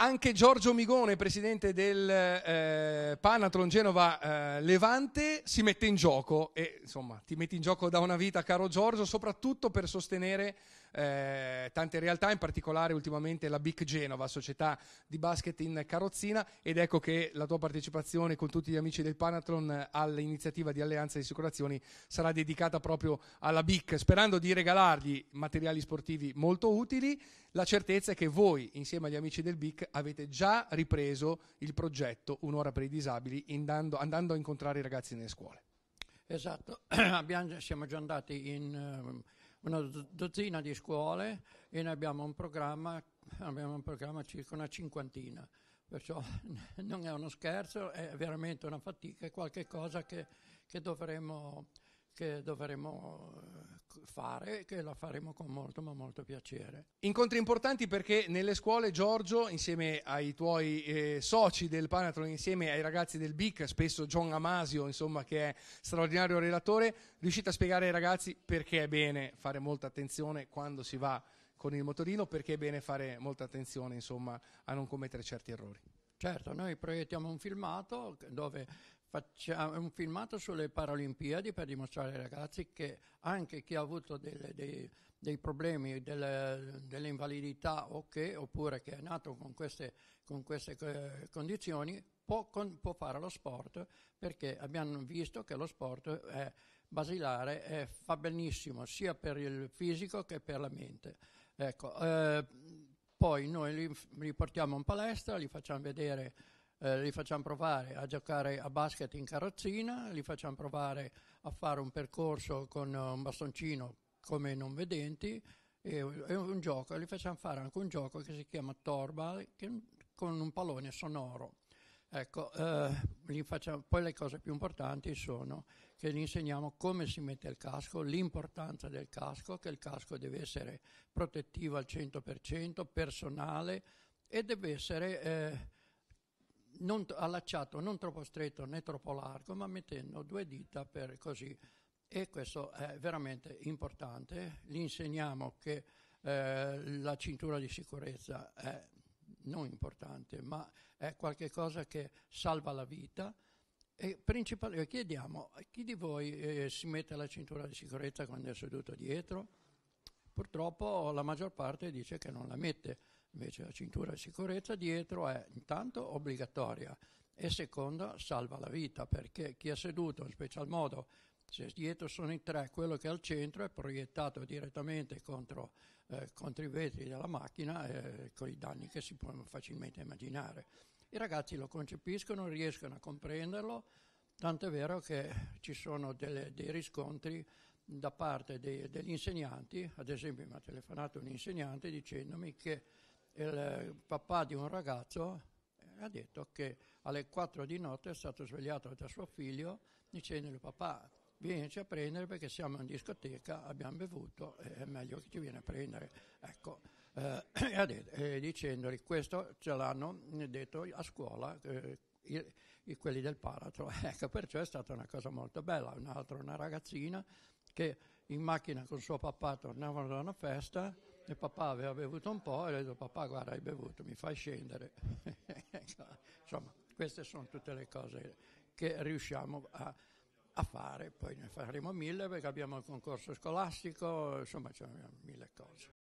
Anche Giorgio Migone, presidente del eh, Panatron Genova eh, Levante, si mette in gioco e insomma ti metti in gioco da una vita, caro Giorgio, soprattutto per sostenere eh, tante realtà, in particolare ultimamente la Bic Genova, società di basket in carrozzina ed ecco che la tua partecipazione con tutti gli amici del Panathlon eh, all'iniziativa di Alleanza di Assicurazioni sarà dedicata proprio alla Bic, sperando di regalargli materiali sportivi molto utili. La certezza è che voi, insieme agli amici del BIC, avete già ripreso il progetto Un'ora per i disabili andando, andando a incontrare i ragazzi nelle scuole. Esatto, Abbiamo, siamo già andati in... Uh, una dozzina di scuole e ne abbiamo un programma, abbiamo un programma circa una cinquantina. Perciò non è uno scherzo, è veramente una fatica, è qualcosa che, che dovremmo che dovremo eh, fare e che la faremo con molto ma molto piacere. Incontri importanti perché nelle scuole Giorgio, insieme ai tuoi eh, soci del Panatron, insieme ai ragazzi del BIC, spesso John Amasio, insomma, che è straordinario relatore, riuscite a spiegare ai ragazzi perché è bene fare molta attenzione quando si va con il motorino, perché è bene fare molta attenzione, insomma, a non commettere certi errori. Certo, noi proiettiamo un filmato dove Facciamo, ah, un filmato sulle Paralimpiadi per dimostrare ai ragazzi che anche chi ha avuto delle, dei, dei, problemi, delle, delle invalidità okay, oppure che è nato con queste, con queste eh, condizioni può, con, può, fare lo sport perché abbiamo visto che lo sport è basilare e fa benissimo sia per il fisico che per la mente. Ecco, eh, poi noi li, li portiamo in palestra, li facciamo vedere eh, li facciamo provare a giocare a basket in carrozzina, li facciamo provare a fare un percorso con eh, un bastoncino come non vedenti, è un gioco, li facciamo fare anche un gioco che si chiama Torba che, con un pallone sonoro. Ecco, eh, facciamo, poi le cose più importanti sono che gli insegniamo come si mette il casco, l'importanza del casco, che il casco deve essere protettivo al 100%, personale e deve essere eh, non, allacciato non troppo stretto né troppo largo, ma mettendo due dita per così. E questo è veramente importante. Gli insegniamo che eh, la cintura di sicurezza è non importante, ma è qualcosa che salva la vita. E principalmente chiediamo a chi di voi eh, si mette la cintura di sicurezza quando è seduto dietro? Purtroppo la maggior parte dice che non la mette. Invece la cintura di sicurezza dietro è intanto obbligatoria e seconda salva la vita perché chi è seduto in special modo se dietro sono i tre, quello che è al centro è proiettato direttamente contro, eh, contro i vetri della macchina eh, con i danni che si possono facilmente immaginare. I ragazzi lo concepiscono, riescono a comprenderlo, tant'è vero che ci sono delle, dei riscontri da parte dei, degli insegnanti, ad esempio mi ha telefonato un insegnante dicendomi che il eh, papà di un ragazzo eh, ha detto che alle 4 di notte è stato svegliato da suo figlio dicendogli papà vienici a prendere perché siamo in discoteca, abbiamo bevuto, eh, è meglio che ci viene a prendere. Ecco, eh, e dicendogli questo ce l'hanno detto a scuola eh, i, i, quelli del Paratro, ecco, perciò è stata una cosa molto bella, un'altra una ragazzina che in macchina con suo papà tornavano da una festa e papà aveva bevuto un po' e ha detto papà guarda hai bevuto, mi fai scendere. Insomma, queste sono tutte le cose che riusciamo a, a, fare, poi ne faremo mille perché abbiamo il concorso scolastico, insomma abbiamo mille cose.